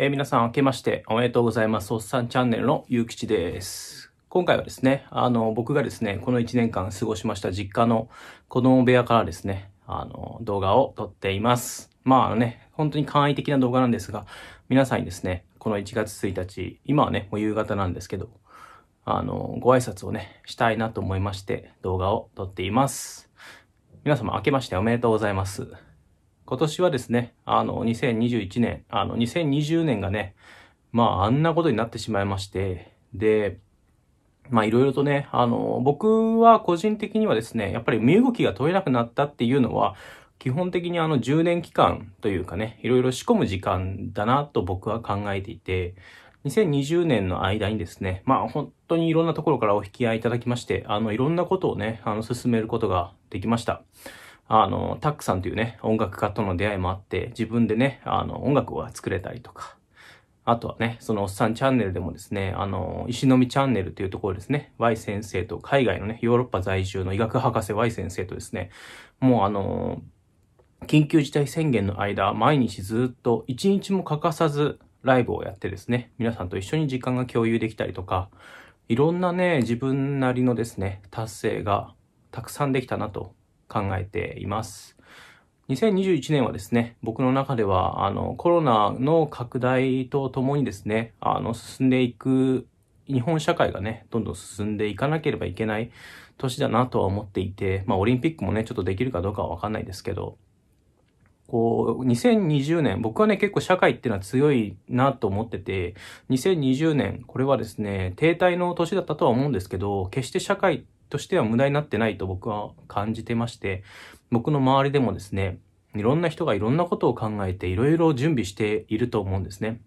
えー、皆さん明けましておめでとうございます。おっさんチャンネルのゆうきちです。今回はですね、あの、僕がですね、この1年間過ごしました実家の子供部屋からですね、あの、動画を撮っています。まあ、あのね、本当に簡易的な動画なんですが、皆さんにですね、この1月1日、今はね、もう夕方なんですけど、あの、ご挨拶をね、したいなと思いまして、動画を撮っています。皆様明けましておめでとうございます。今年はですね、あの、2021年、あの、2020年がね、まあ、あんなことになってしまいまして、で、まあ、いろいろとね、あの、僕は個人的にはですね、やっぱり身動きが取れなくなったっていうのは、基本的にあの10年期間というかね、いろいろ仕込む時間だなと僕は考えていて、2020年の間にですね、まあ本当にいろんなところからお引き合いいただきまして、あのいろんなことをね、あの進めることができました。あの、タックさんというね、音楽家との出会いもあって、自分でね、あの、音楽を作れたりとか、あとはね、そのおっさんチャンネルでもですね、あの、石のみチャンネルというところですね、Y 先生と海外のね、ヨーロッパ在住の医学博士 Y 先生とですね、もうあの、緊急事態宣言の間、毎日ずっと一日も欠かさずライブをやってですね、皆さんと一緒に時間が共有できたりとか、いろんなね、自分なりのですね、達成がたくさんできたなと考えています。2021年はですね、僕の中では、あの、コロナの拡大とともにですね、あの、進んでいく、日本社会がね、どんどん進んでいかなければいけない年だなとは思っていて、まあ、オリンピックもね、ちょっとできるかどうかはわかんないですけど、こう、2020年、僕はね、結構社会っていうのは強いなと思ってて、2020年、これはですね、停滞の年だったとは思うんですけど、決して社会としては無駄になってないと僕は感じてまして、僕の周りでもですね、いろんな人がいろんなことを考えていろいろ準備していると思うんですね。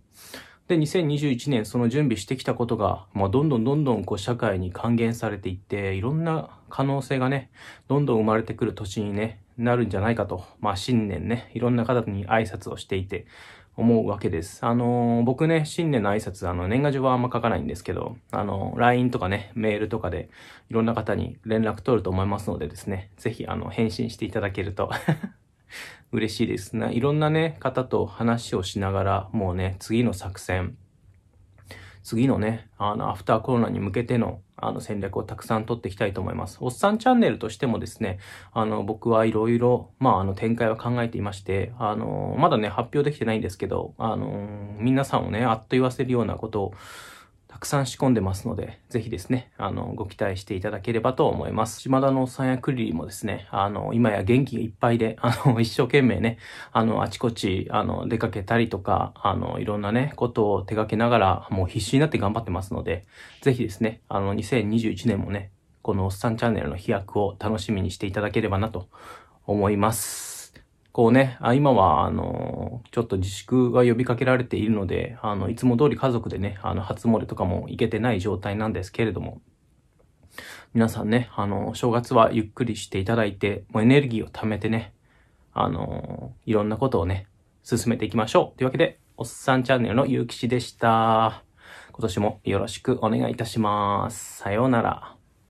で、2021年その準備してきたことが、まあ、どんどんどんどんこう社会に還元されていって、いろんな可能性がね、どんどん生まれてくる年にね、なるんじゃないかと、まあ新年ね、いろんな方に挨拶をしていて、思うわけです。あのー、僕ね、新年の挨拶、あの、年賀状はあんま書かないんですけど、あのー、LINE とかね、メールとかで、いろんな方に連絡取ると思いますのでですね、ぜひ、あの、返信していただけると 嬉しいですな。いろんなね、方と話をしながら、もうね、次の作戦、次のね、あの、アフターコロナに向けての、あの、戦略をたくさん取っていきたいと思います。おっさんチャンネルとしてもですね、あの、僕はいろいろ、まあ、あの、展開は考えていまして、あの、まだね、発表できてないんですけど、あの、皆さんをね、あっと言わせるようなことを、くさん仕込んでますので、ぜひですね、あの、ご期待していただければと思います。島田のさんやクリリもですね、あの、今や元気いっぱいで、あの、一生懸命ね、あの、あちこち、あの、出かけたりとか、あの、いろんなね、ことを手掛けながら、もう必死になって頑張ってますので、ぜひですね、あの、2021年もね、このおっさんチャンネルの飛躍を楽しみにしていただければなと思います。こうね、あ今は、あの、ちょっと自粛が呼びかけられているので、あの、いつも通り家族でね、あの、初詣とかも行けてない状態なんですけれども、皆さんね、あの、正月はゆっくりしていただいて、もうエネルギーを貯めてね、あの、いろんなことをね、進めていきましょう。というわけで、おっさんチャンネルのゆうきちでした。今年もよろしくお願いいたします。さようなら。